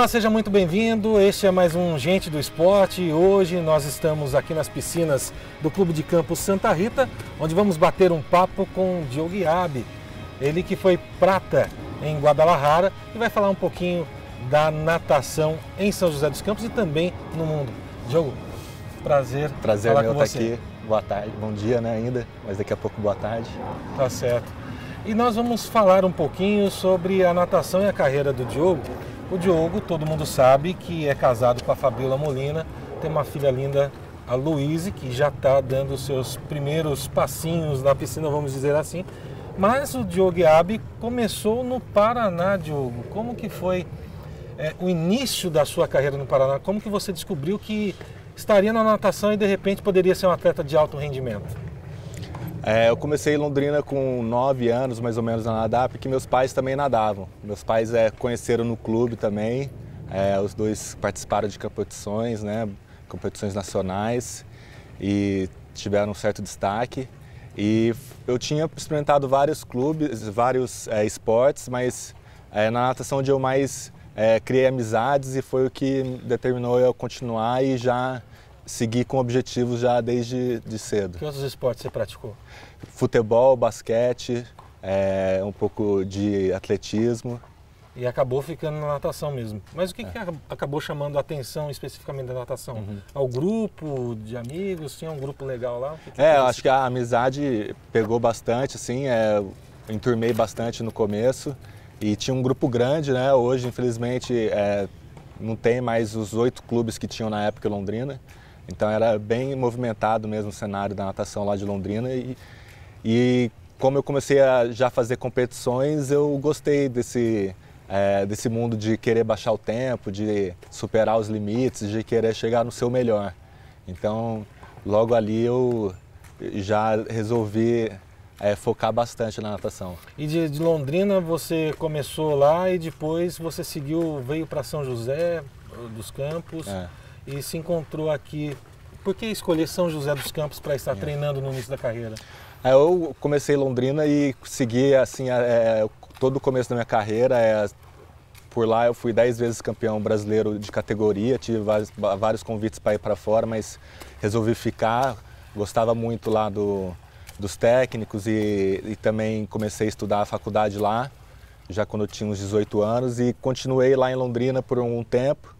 Olá, seja muito bem-vindo. Este é mais um Gente do Esporte. Hoje nós estamos aqui nas piscinas do Clube de Campos, Santa Rita, onde vamos bater um papo com o Diogo Iabe, ele que foi prata em Guadalajara e vai falar um pouquinho da natação em São José dos Campos e também no mundo. Diogo, prazer, prazer falar meu com estar tá você. aqui. Boa tarde, bom dia, né, ainda, mas daqui a pouco boa tarde. Tá certo. E nós vamos falar um pouquinho sobre a natação e a carreira do Diogo o Diogo, todo mundo sabe que é casado com a Fabiola Molina, tem uma filha linda, a Luíse, que já está dando seus primeiros passinhos na piscina, vamos dizer assim. Mas o Diogo Abi começou no Paraná, Diogo. Como que foi é, o início da sua carreira no Paraná? Como que você descobriu que estaria na natação e de repente poderia ser um atleta de alto rendimento? É, eu comecei em Londrina com 9 anos, mais ou menos, a nadar, porque meus pais também nadavam. Meus pais é, conheceram no clube também, é, os dois participaram de competições, né, competições nacionais, e tiveram um certo destaque. E eu tinha experimentado vários clubes, vários é, esportes, mas é, na natação onde eu mais é, criei amizades e foi o que determinou eu continuar e já seguir com objetivos já desde de cedo. Que outros esportes você praticou? Futebol, basquete, é, um pouco de atletismo. E acabou ficando na natação mesmo. Mas o que, é. que acabou chamando a atenção especificamente da natação? Uhum. Ao grupo de amigos? Tinha um grupo legal lá? Que que é, acho que a amizade pegou bastante, assim, é, enturmei bastante no começo. E tinha um grupo grande, né? Hoje, infelizmente, é, não tem mais os oito clubes que tinham na época em Londrina. Então era bem movimentado mesmo o cenário da natação lá de Londrina e, e como eu comecei a já fazer competições, eu gostei desse, é, desse mundo de querer baixar o tempo, de superar os limites, de querer chegar no seu melhor. Então, logo ali eu já resolvi é, focar bastante na natação. E de, de, Londrina você começou lá e depois você seguiu, veio para São José dos Campos. É e se encontrou aqui. Por que escolher São José dos Campos para estar é. treinando no início da carreira? É, eu comecei em Londrina e segui assim é, todo o começo da minha carreira. É, por lá eu fui dez vezes campeão brasileiro de categoria, tive vários, vários convites para ir para fora, mas resolvi ficar. Gostava muito lá do, dos técnicos e, e também comecei a estudar a faculdade lá, já quando eu tinha uns 18 anos, e continuei lá em Londrina por um tempo.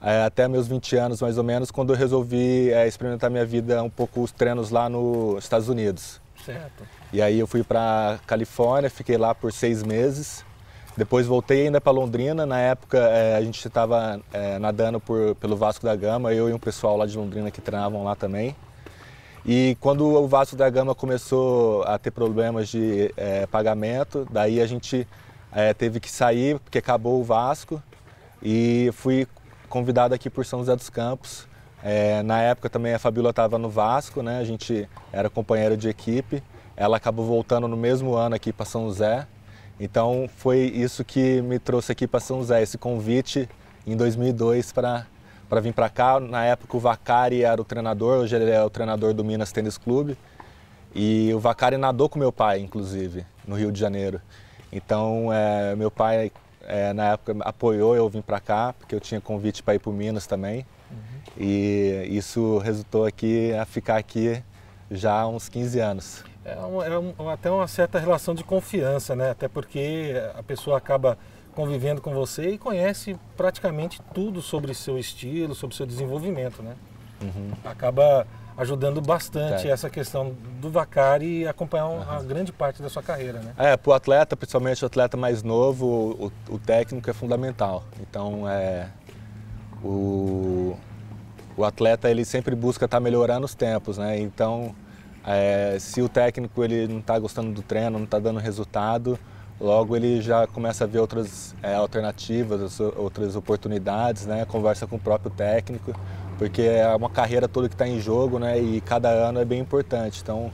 É, até meus 20 anos, mais ou menos, quando eu resolvi é, experimentar minha vida um pouco os treinos lá nos Estados Unidos. Certo. E aí eu fui para Califórnia, fiquei lá por seis meses. Depois voltei ainda para Londrina. Na época é, a gente estava é, nadando por, pelo Vasco da Gama, eu e um pessoal lá de Londrina que treinavam lá também. E quando o Vasco da Gama começou a ter problemas de é, pagamento, daí a gente é, teve que sair porque acabou o Vasco e fui convidado aqui por São José dos Campos. É, na época também a Fabíola estava no Vasco, né? A gente era companheiro de equipe. Ela acabou voltando no mesmo ano aqui para São José. Então foi isso que me trouxe aqui para São José, esse convite em 2002 para para vir para cá. Na época o Vacari era o treinador, hoje ele é o treinador do Minas Tênis Clube. E o Vacari nadou com meu pai, inclusive, no Rio de Janeiro. Então, é, meu pai é, na época apoiou eu vim para cá, porque eu tinha convite para ir para o Minas também. Uhum. E isso resultou aqui a ficar aqui já há uns 15 anos. É, um, é um, até uma certa relação de confiança, né? Até porque a pessoa acaba convivendo com você e conhece praticamente tudo sobre seu estilo, sobre seu desenvolvimento, né? Uhum. Acaba ajudando bastante tá. essa questão do vacar e acompanhar uhum. a grande parte da sua carreira, né? É, para o atleta, principalmente o atleta mais novo, o, o técnico é fundamental. Então, é, o, o atleta ele sempre busca estar tá melhorando os tempos, né? Então, é, se o técnico ele não está gostando do treino, não está dando resultado, logo ele já começa a ver outras é, alternativas, outras oportunidades, né? Conversa com o próprio técnico porque é uma carreira toda que está em jogo, né? E cada ano é bem importante. Então,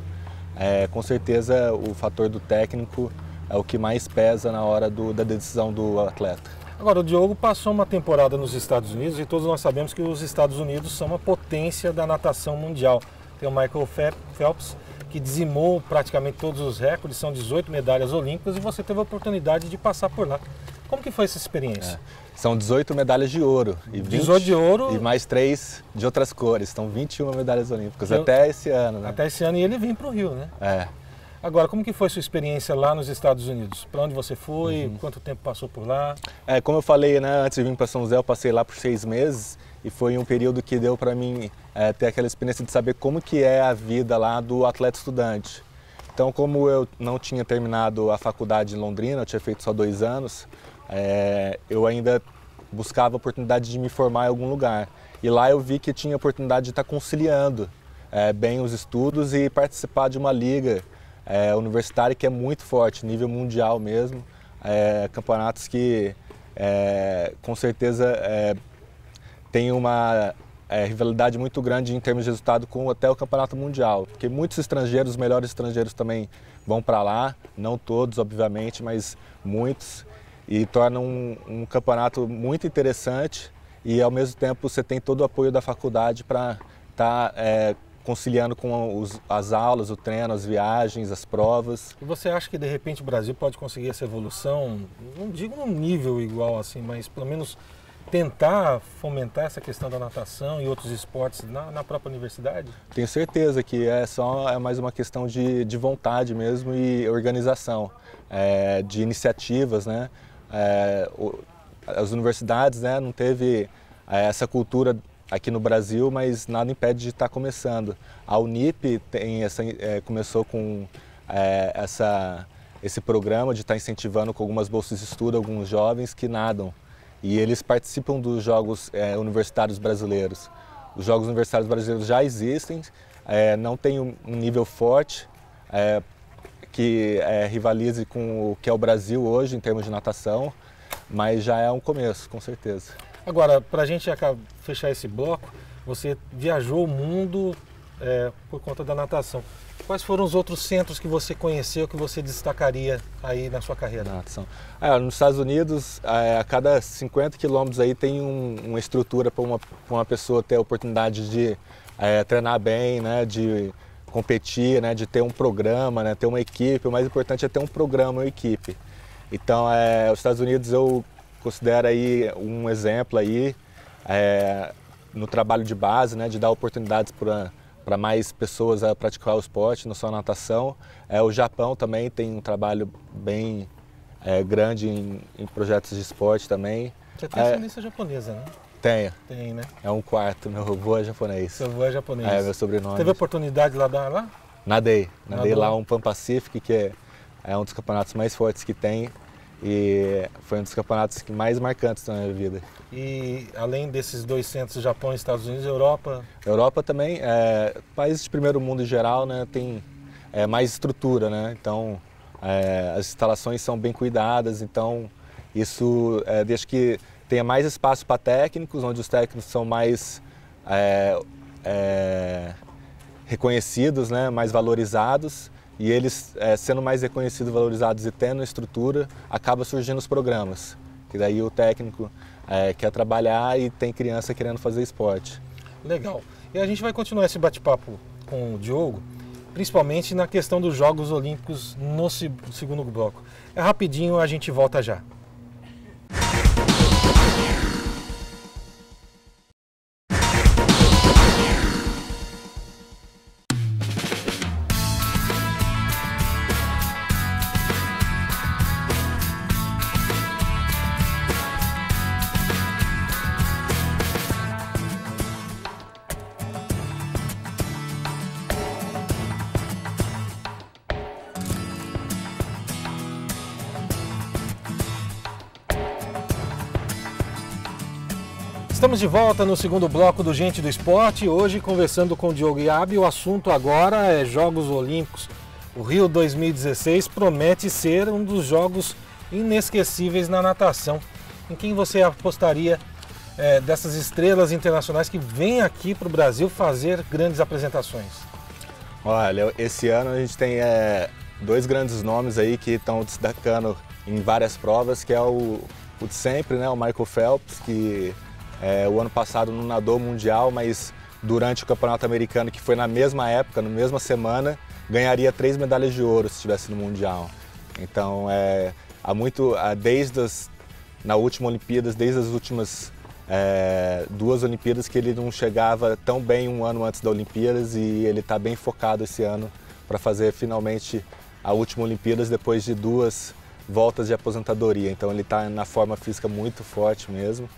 é, com certeza o fator do técnico é o que mais pesa na hora do, da decisão do atleta. Agora, o Diogo passou uma temporada nos Estados Unidos e todos nós sabemos que os Estados Unidos são uma potência da natação mundial. Tem o Michael Phelps, que dizimou praticamente todos os recordes, são 18 medalhas olímpicas e você teve a oportunidade de passar por lá. Como que foi essa experiência? É. São 18 medalhas de ouro. E 20, 18 de ouro. E mais três de outras cores. São então, 21 medalhas olímpicas Eu, até esse ano, né? Até esse ano e ele vem para o Rio, né? É. Agora, como que foi sua experiência lá nos Estados Unidos? Para onde você foi? Uhum. Quanto tempo passou por lá? É, como eu falei, né, antes de vir para São José, eu passei lá por seis meses e foi um período que deu para mim é, ter aquela experiência de saber como que é a vida lá do atleta estudante. Então, como eu não tinha terminado a faculdade em Londrina, eu tinha feito só dois anos, é, eu ainda buscava a oportunidade de me formar em algum lugar. E lá eu vi que tinha a oportunidade de estar conciliando é, bem os estudos e participar de uma liga é, universitária que é muito forte, nível mundial mesmo. É, campeonatos que é, com certeza é, tem uma é, rivalidade muito grande em termos de resultado com até o campeonato mundial, porque muitos estrangeiros, os melhores estrangeiros também vão para lá, não todos, obviamente, mas muitos e torna um, um campeonato muito interessante e ao mesmo tempo você tem todo o apoio da faculdade para estar tá, é, conciliando com os, as aulas, o treino, as viagens, as provas. E você acha que de repente o Brasil pode conseguir essa evolução? Não digo num nível igual assim, mas pelo menos tentar fomentar essa questão da natação e outros esportes na, na própria universidade? Tenho certeza que é só é mais uma questão de, de vontade mesmo e organização, é, de iniciativas, né? é, o, as universidades né, não teve é, essa cultura aqui no Brasil, mas nada impede de estar tá começando. A Unip tem essa, é, começou com é, essa, esse programa de estar tá incentivando com algumas bolsas de estudo alguns jovens que nadam. E eles participam dos Jogos é, Universitários Brasileiros. Os Jogos Universitários Brasileiros já existem, é, não tem um nível forte é, que é, rivalize com o que é o Brasil hoje em termos de natação, mas já é um começo, com certeza. Agora, para a gente fechar esse bloco, você viajou o mundo é, por conta da natação. Quais foram os outros centros que você conheceu que você destacaria aí na sua carreira? Natação. É, nos Estados Unidos, é, a cada 50 quilômetros aí tem um, uma estrutura para uma, uma pessoa ter a oportunidade de é, treinar bem, né, de competir, né, de ter um programa, né, ter uma equipe. O mais importante é ter um programa, uma equipe. Então, é, os Estados Unidos eu considero aí um exemplo aí é, no trabalho de base, né, de dar oportunidades para para mais pessoas a praticar o esporte, não só a natação. É, o Japão também tem um trabalho bem é, grande em, em, projetos de esporte também. Você tem é, japonesa, né? Tenho. Tem, né? É um quarto, meu avô é japonês. Seu avô é japonês. É, meu sobrenome. Teve oportunidade de nadar lá? Nadei. Nadei Nadou. lá um Pan Pacific, que é, é, um dos campeonatos mais fortes que tem. E foi um dos campeonatos mais marcantes da minha vida. E além desses dois centros, Japão, Estados Unidos, Europa? Europa também, é, países de primeiro mundo em geral, né, tem é, mais estrutura, né? Então é, as instalações são bem cuidadas, então isso é, deixa que tenha mais espaço para técnicos, onde os técnicos são mais é, é, reconhecidos, né, mais valorizados, e eles é, sendo mais reconhecidos, valorizados e tendo estrutura, acaba surgindo os programas. Que daí o técnico é, quer trabalhar e tem criança querendo fazer esporte. Legal. E a gente vai continuar esse bate-papo com o Diogo, principalmente na questão dos Jogos Olímpicos no segundo bloco. É rapidinho, a gente volta já. Estamos de volta no segundo bloco do Gente do Esporte, hoje conversando com o Diogo Iabe. O assunto agora é Jogos Olímpicos. O Rio 2016 promete ser um dos jogos inesquecíveis na natação. Em quem você apostaria é, dessas estrelas internacionais que vêm aqui para o Brasil fazer grandes apresentações? Olha, esse ano a gente tem é, dois grandes nomes aí que estão destacando em várias provas, que é o, o de sempre, né, o Michael Phelps, que é, o ano passado não nadou mundial, mas durante o campeonato americano, que foi na mesma época, na mesma semana, ganharia três medalhas de ouro se estivesse no mundial. Então, é, há muito, desde as, na última Olimpíadas, desde as últimas é, duas Olimpíadas que ele não chegava tão bem um ano antes da Olimpíadas e ele está bem focado esse ano para fazer finalmente a última Olimpíadas depois de duas voltas de aposentadoria. Então ele está na forma física muito forte mesmo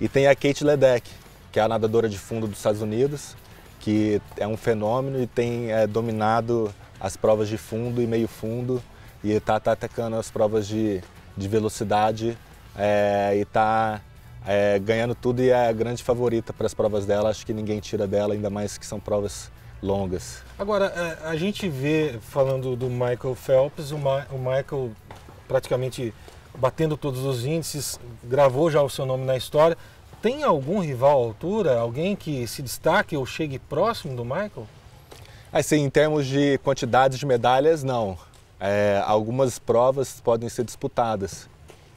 e tem a Kate Ledeck, que é a nadadora de fundo dos Estados Unidos, que é um fenômeno e tem é, dominado as provas de fundo e meio fundo e está tá atacando as provas de, de velocidade é, e está é, ganhando tudo e é a grande favorita para as provas dela. Acho que ninguém tira dela, ainda mais que são provas longas. Agora, é, a gente vê, falando do Michael Phelps, o, Ma o Michael praticamente batendo todos os índices, gravou já o seu nome na história. Tem algum rival à altura, alguém que se destaque ou chegue próximo do Michael? Assim, em termos de quantidade de medalhas, não. É, algumas provas podem ser disputadas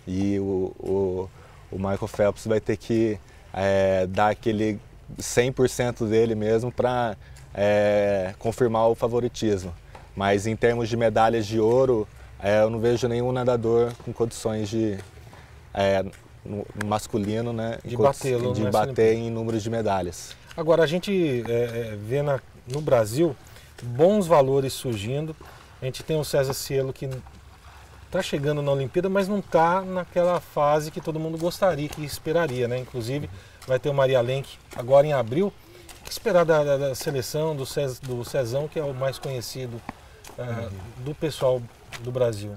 e o, o, o Michael Phelps vai ter que é, dar aquele 100% dele mesmo para é, confirmar o favoritismo. Mas em termos de medalhas de ouro, é, eu não vejo nenhum nadador com condições de é, masculino, né? De, de né, bater em números de medalhas. Agora, a gente é, é, vê na, no Brasil bons valores surgindo. A gente tem o César Cielo que está chegando na Olimpíada, mas não está naquela fase que todo mundo gostaria, que esperaria, né? Inclusive, vai ter o Maria Lenk agora em abril. O que esperar da, da, da seleção, do, César do Cezão, que é o mais conhecido uh, do pessoal do Brasil?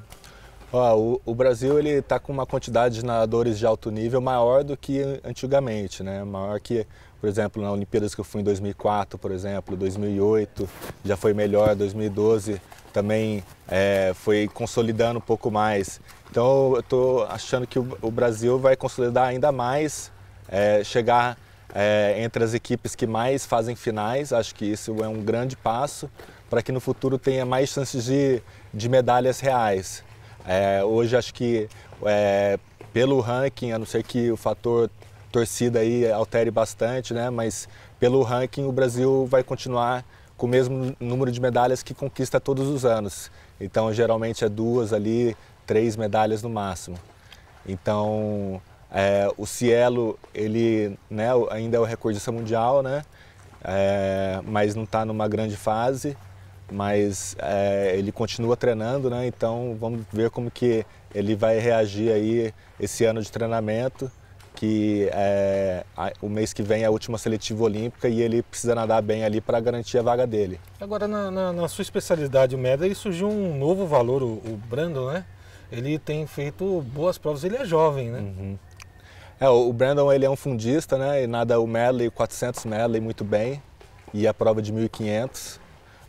Ah, o, o, Brasil ele está com uma quantidade de nadadores de alto nível maior do que antigamente, né? Maior que, por exemplo, na Olimpíadas que eu fui em 2004, por exemplo, 2008 já foi melhor, 2012 também é, foi consolidando um pouco mais. Então eu estou achando que o, o, Brasil vai consolidar ainda mais, é, chegar é, entre as equipes que mais fazem finais. Acho que isso é um grande passo para que no futuro tenha mais chances de, de medalhas reais. É, hoje acho que é, pelo ranking, a não ser que o fator torcida aí altere bastante, né? Mas pelo ranking o Brasil vai continuar com o mesmo número de medalhas que conquista todos os anos. Então geralmente é duas ali, três medalhas no máximo. Então é, o Cielo ele né, ainda é o recordista mundial, né? É, mas não está numa grande fase mas é, ele continua treinando, né? Então vamos ver como que ele vai reagir aí esse ano de treinamento, que é, a, o mês que vem é a última seletiva olímpica e ele precisa nadar bem ali para garantir a vaga dele. Agora na, na, na sua especialidade, o Meda, aí surgiu um novo valor, o, o Brandon, né? Ele tem feito boas provas, ele é jovem, né? Uhum. É, o Brandon ele é um fundista, né? E nada o medley, 400 medley muito bem e a prova de 1500.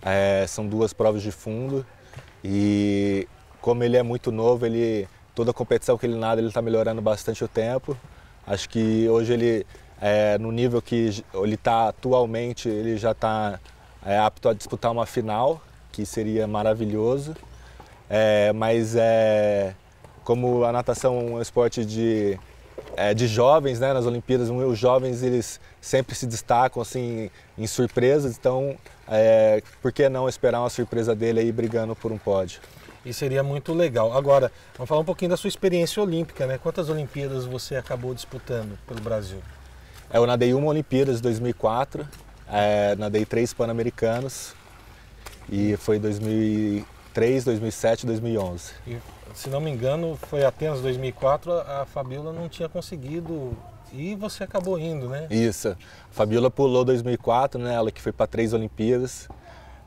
É, são duas provas de fundo e como ele é muito novo, ele toda competição que ele nada ele está melhorando bastante o tempo. Acho que hoje ele é, no nível que ele está atualmente, ele já está é, apto a disputar uma final, que seria maravilhoso. É, mas é, como a natação é um esporte de é, de jovens, né, nas Olimpíadas, os jovens eles sempre se destacam assim em surpresas, então é, por que não esperar uma surpresa dele aí brigando por um pódio? E seria muito legal. Agora, vamos falar um pouquinho da sua experiência olímpica, né? Quantas Olimpíadas você acabou disputando pelo Brasil? É, eu nadei uma Olimpíadas de 2004, é, nadei três Pan-Americanos e foi 2003, 2007, e 2011. E se não me engano, foi apenas 2004, a Fabiola não tinha conseguido e você acabou indo, né? Isso. A Fabiola pulou 2004, né? Ela que foi para três Olimpíadas.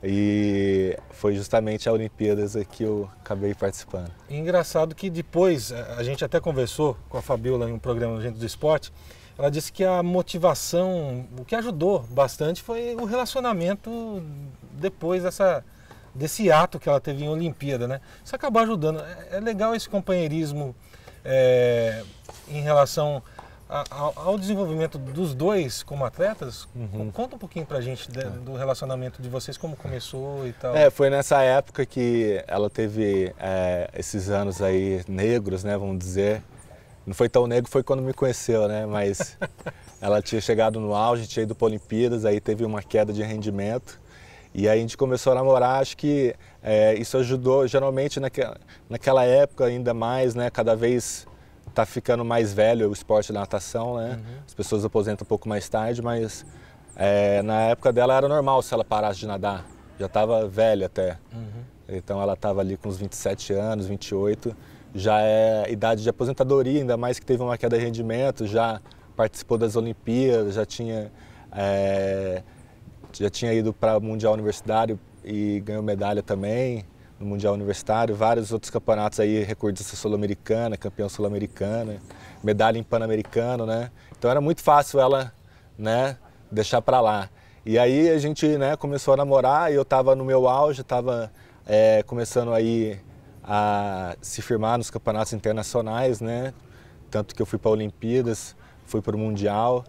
E foi justamente a Olimpíadas é que eu acabei participando. engraçado que depois, a gente até conversou com a Fabiola em um programa do Gente do Esporte, ela disse que a motivação, o que ajudou bastante foi o relacionamento depois dessa, desse ato que ela teve em Olimpíada, né? Isso acabou ajudando. É, é legal esse companheirismo é, em relação a, a, ao desenvolvimento dos dois como atletas. Uhum. Conta um pouquinho pra gente de, tá. do relacionamento de vocês, como começou e tal. É, foi nessa época que ela teve é, esses anos aí negros, né? Vamos dizer. Não foi tão negro, foi quando me conheceu, né? Mas ela tinha chegado no auge, tinha ido para Olimpíadas, aí teve uma queda de rendimento e aí a gente começou a namorar, acho que é, isso ajudou, geralmente naque, naquela época ainda mais, né? Cada vez tá ficando mais velho o esporte da natação, né? Uhum. As pessoas aposentam um pouco mais tarde, mas é, na época dela era normal se ela parasse de nadar. Já estava velha até. Uhum. Então ela estava ali com uns 27 anos, 28. Já é idade de aposentadoria, ainda mais que teve uma queda de rendimento, já participou das Olimpíadas, já tinha... É, já tinha ido para o Mundial Universitário e ganhou medalha também no Mundial Universitário, vários outros campeonatos aí, recordista sul-americana, campeão sul-americana, medalha em pan-americano, né? Então era muito fácil ela, né, deixar para lá. E aí a gente, né, começou a namorar e eu estava no meu auge, estava é, começando aí a se firmar nos campeonatos internacionais, né? Tanto que eu fui para Olimpíadas, fui para o Mundial,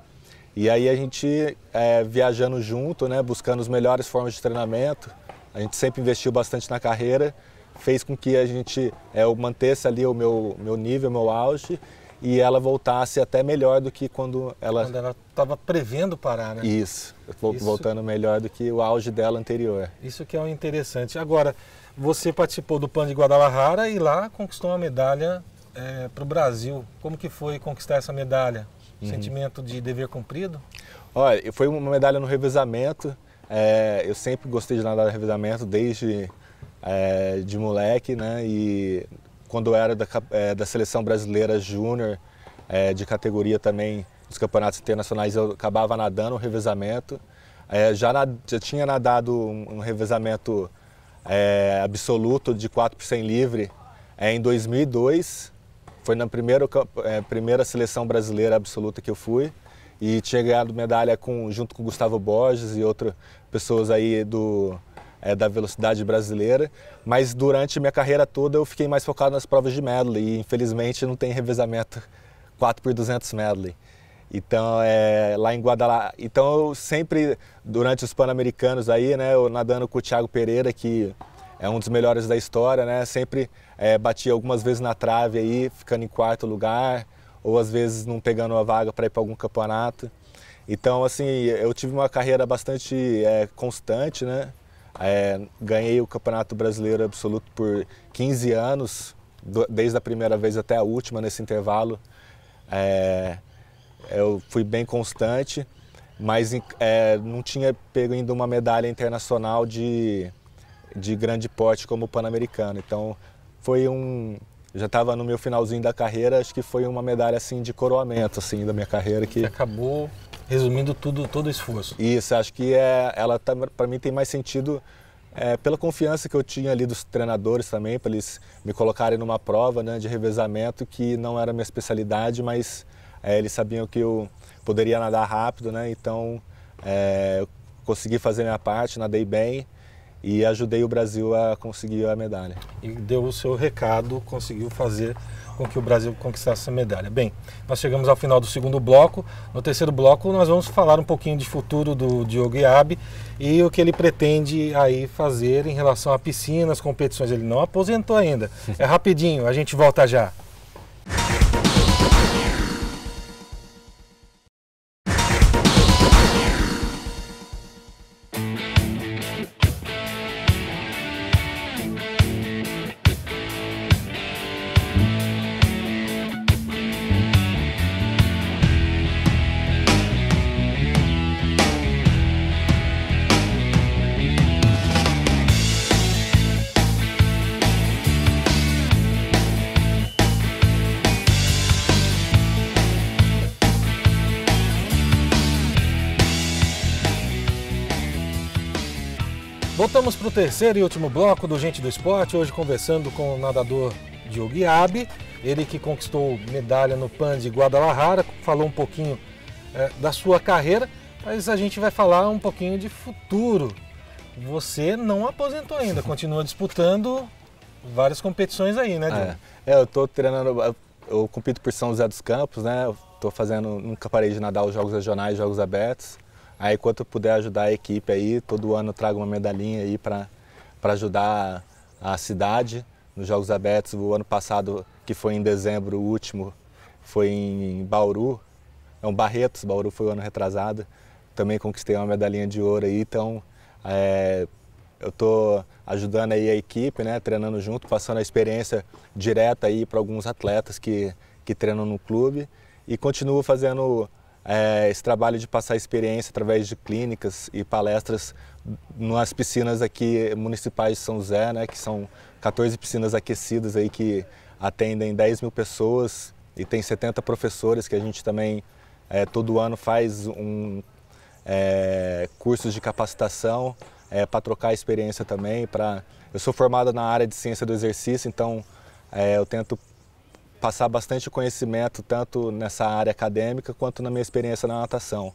e aí a gente é, viajando junto, né, buscando as melhores formas de treinamento, a gente sempre investiu bastante na carreira, fez com que a gente é, eu mantesse ali o meu, meu nível, meu auge, e ela voltasse até melhor do que quando ela... Quando ela estava prevendo parar, né? Isso, Isso, voltando melhor do que o auge dela anterior. Isso que é o interessante. Agora, você participou do PAN de Guadalajara e lá conquistou uma medalha é, para o Brasil. Como que foi conquistar essa medalha? Uhum. Sentimento de dever cumprido? Olha, foi uma medalha no revezamento. É, eu sempre gostei de nadar no revezamento desde é, de moleque, né? E quando eu era da, é, da seleção brasileira júnior, é, de categoria também dos campeonatos internacionais, eu acabava nadando no revezamento. É, já, já tinha nadado um, um revezamento é, absoluto de 4 por 100 livre em 2002 foi na primeira, é, primeira seleção brasileira absoluta que eu fui e tinha ganhado medalha com, junto com o Gustavo Borges e outras pessoas aí do, é, da velocidade brasileira. Mas durante minha carreira toda eu fiquei mais focado nas provas de medley e infelizmente não tem revezamento 4 por 200 medley. Então, é, lá em Guadalajara. Então, eu sempre, durante os Pan-Americanos aí, né, eu nadando com o Thiago Pereira, que é um dos melhores da história, né? Sempre é, bati algumas vezes na trave aí, ficando em quarto lugar, ou às vezes não pegando uma vaga para ir para algum campeonato. Então, assim, eu tive uma carreira bastante é, constante, né? É, ganhei o Campeonato Brasileiro Absoluto por 15 anos, do, desde a primeira vez até a última nesse intervalo. É, eu fui bem constante, mas é, não tinha pego ainda uma medalha internacional de, de grande porte como o Pan-Americano. Então foi um já estava no meu finalzinho da carreira, acho que foi uma medalha assim de coroamento assim da minha carreira que, que acabou resumindo tudo todo o esforço. Isso, acho que é ela tá, para mim tem mais sentido é, pela confiança que eu tinha ali dos treinadores também, para eles me colocarem numa prova né, de revezamento que não era minha especialidade, mas é, eles sabiam que eu poderia nadar rápido, né? Então é, consegui fazer minha parte, nadei bem e ajudei o Brasil a conseguir a medalha. E deu o seu recado, conseguiu fazer com que o Brasil conquistasse a medalha. Bem, nós chegamos ao final do segundo bloco. No terceiro bloco nós vamos falar um pouquinho de futuro do Diogo Iabe e o que ele pretende aí fazer em relação a piscinas, competições. Ele não aposentou ainda. É rapidinho, a gente volta já. terceiro e último bloco do Gente do Esporte, hoje conversando com o nadador Diogo Iabe, ele que conquistou medalha no PAN de Guadalajara, falou um pouquinho é, da sua carreira, mas a gente vai falar um pouquinho de futuro. Você não aposentou ainda, continua disputando várias competições aí, né? Diogo? É. é, eu tô treinando, eu, compito por São José dos Campos, né? Estou tô fazendo, nunca parei de nadar os jogos regionais, jogos abertos. Aí, quanto eu puder ajudar a equipe aí, todo ano eu trago uma medalhinha aí para ajudar a cidade nos Jogos Abertos. O ano passado, que foi em dezembro, o último, foi em Bauru, é um Barretos, Bauru foi o ano retrasado. Também conquistei uma medalhinha de ouro aí, então é, eu estou ajudando aí a equipe, né, treinando junto, passando a experiência direta aí para alguns atletas que, que treinam no clube e continuo fazendo é, esse trabalho de passar experiência através de clínicas e palestras nas piscinas aqui municipais de São José, né, que são 14 piscinas aquecidas aí que atendem 10 mil pessoas e tem 70 professores que a gente também é, todo ano faz um é, cursos de capacitação é, para trocar experiência também. Pra... Eu sou formado na área de ciência do exercício, então é, eu tento passar bastante conhecimento tanto nessa área acadêmica quanto na minha experiência na natação.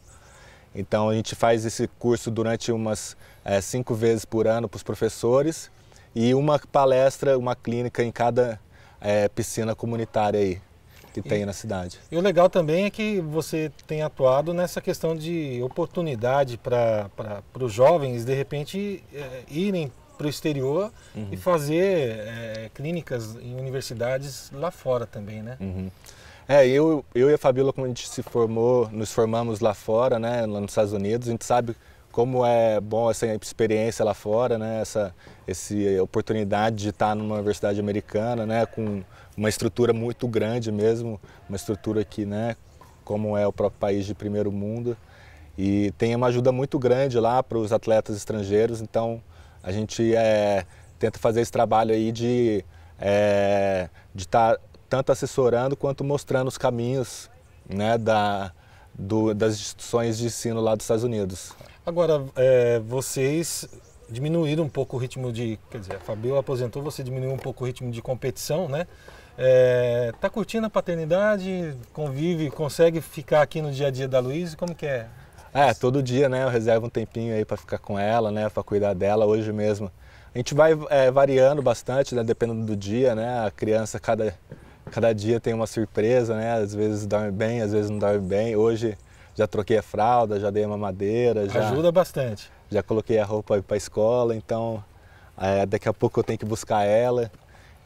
Então a gente faz esse curso durante umas é, cinco vezes por ano para os professores e uma palestra, uma clínica em cada é, piscina comunitária aí que tem na cidade. E o legal também é que você tem atuado nessa questão de oportunidade para os jovens de repente é, irem para o exterior uhum. e fazer é, clínicas em universidades lá fora também, né? Uhum. É, eu, eu e a Fabíola, como a gente se formou, nos formamos lá fora, né, lá nos Estados Unidos, a gente sabe como é bom essa experiência lá fora, né, essa, essa oportunidade de estar numa universidade americana, né, com uma estrutura muito grande mesmo, uma estrutura que, né, como é o próprio país de primeiro mundo, e tem uma ajuda muito grande lá para os atletas estrangeiros, então a gente é, tenta fazer esse trabalho aí de é, estar tá tanto assessorando quanto mostrando os caminhos né, da, do, das instituições de ensino lá dos Estados Unidos. Agora, é, vocês diminuíram um pouco o ritmo de. Quer dizer, a Fabiola aposentou, você diminuiu um pouco o ritmo de competição, né? É, tá curtindo a paternidade? Convive? Consegue ficar aqui no dia a dia da Luiz? Como que é? É, todo dia, né? Eu reservo um tempinho aí para ficar com ela, né? Para cuidar dela hoje mesmo. A gente vai é, variando bastante, né? Dependendo do dia, né? A criança cada cada dia tem uma surpresa, né? Às vezes dorme bem, às vezes não dorme bem. Hoje já troquei a fralda, já dei a mamadeira, já ajuda bastante. Já coloquei a roupa para escola, então é, daqui a pouco eu tenho que buscar ela.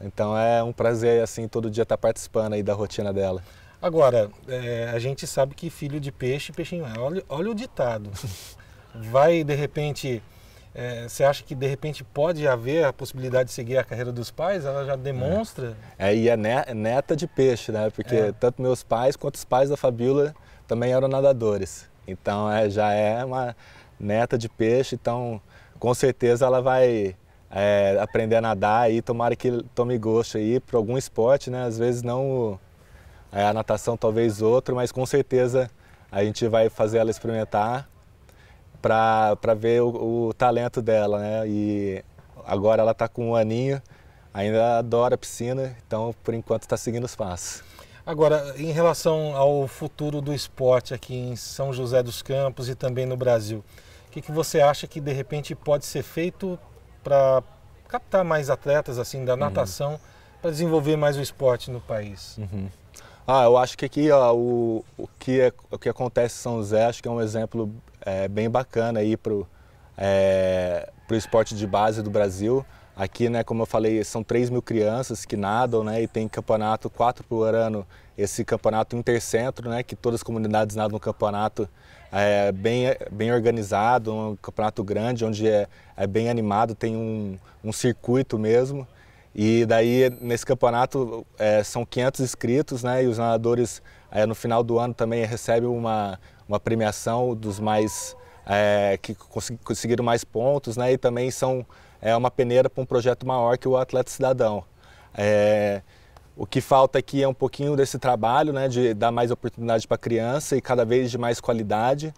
Então é um prazer assim todo dia estar tá participando aí da rotina dela. Agora, é, a gente sabe que filho de peixe, peixinho é. Olha, olha o ditado. Vai, de repente, é, você acha que de repente pode haver a possibilidade de seguir a carreira dos pais? Ela já demonstra? É, é e é, né, é neta de peixe, né? Porque é. tanto meus pais quanto os pais da Fabíola também eram nadadores. Então é, já é uma neta de peixe, então com certeza ela vai é, aprender a nadar e tomara que tome gosto aí para algum esporte, né? Às vezes não é, a natação talvez outro, mas com certeza a gente vai fazer ela experimentar para ver o, o, talento dela, né? E agora ela está com um aninho, ainda adora piscina, então por enquanto está seguindo os passos. Agora, em relação ao futuro do esporte aqui em São José dos Campos e também no Brasil, o que, que você acha que de repente pode ser feito para captar mais atletas assim da uhum. natação uhum. para desenvolver mais o esporte no país? Uhum. Ah, eu acho que aqui ó, o, o, que é, o que acontece em São José acho que é um exemplo é, bem bacana aí para o é, pro esporte de base do Brasil. Aqui, né, como eu falei, são 3 mil crianças que nadam né, e tem campeonato 4 por ano, esse campeonato intercentro, né, que todas as comunidades nadam um campeonato é, bem, bem organizado, um campeonato grande, onde é, é bem animado, tem um, um circuito mesmo. E daí, nesse campeonato, é, são 500 inscritos, né? E os nadadores, é, no final do ano, também recebem uma, uma premiação dos mais... É, que conseguiram mais pontos, né? E também são é, uma peneira para um projeto maior que o Atleta Cidadão. É, o que falta aqui é um pouquinho desse trabalho, né? De dar mais oportunidade para a criança e cada vez de mais qualidade,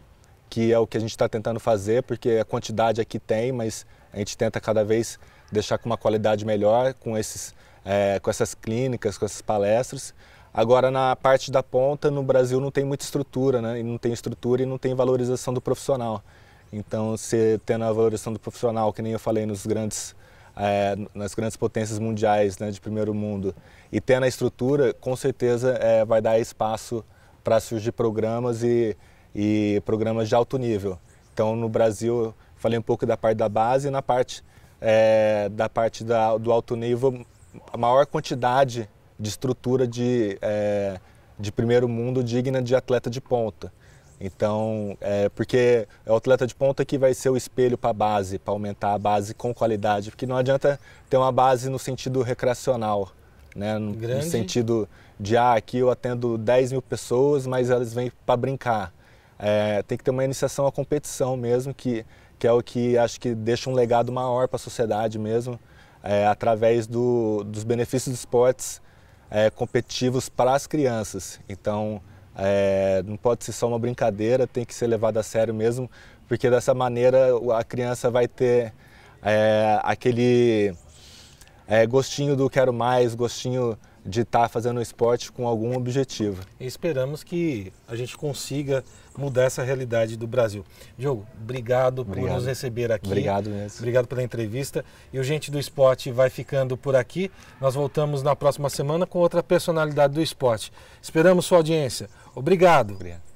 que é o que a gente está tentando fazer, porque a quantidade aqui tem, mas a gente tenta cada vez deixar com uma qualidade melhor com, esses, é, com essas clínicas, com essas palestras. Agora, na parte da ponta, no Brasil não tem muita estrutura, né? E não tem estrutura e não tem valorização do profissional. Então, você tendo a valorização do profissional, que nem eu falei nos grandes, é, nas grandes potências mundiais né, de primeiro mundo, e tendo a estrutura, com certeza é, vai dar espaço para surgir programas e, e programas de alto nível. Então, no Brasil, falei um pouco da parte da base e na parte é, da parte da, do alto nível a maior quantidade de estrutura de, é, de primeiro mundo digna de atleta de ponta. Então, é, porque é o atleta de ponta que vai ser o espelho para a base, para aumentar a base com qualidade, porque não adianta ter uma base no sentido recreacional, né? no, no sentido de, ah, aqui eu atendo 10 mil pessoas, mas elas vêm para brincar. É, tem que ter uma iniciação à competição mesmo, que que é o que acho que deixa um legado maior para a sociedade mesmo, é, através do, dos benefícios dos esportes é, competitivos para as crianças. Então, é, não pode ser só uma brincadeira, tem que ser levado a sério mesmo, porque dessa maneira a criança vai ter é, aquele é, gostinho do quero mais, gostinho de estar tá fazendo esporte com algum objetivo. E esperamos que a gente consiga mudar essa realidade do Brasil. Diogo, obrigado, obrigado, por nos receber aqui. Obrigado mesmo. Obrigado pela entrevista. E o Gente do Esporte vai ficando por aqui. Nós voltamos na próxima semana com outra personalidade do esporte. Esperamos sua audiência. Obrigado. obrigado.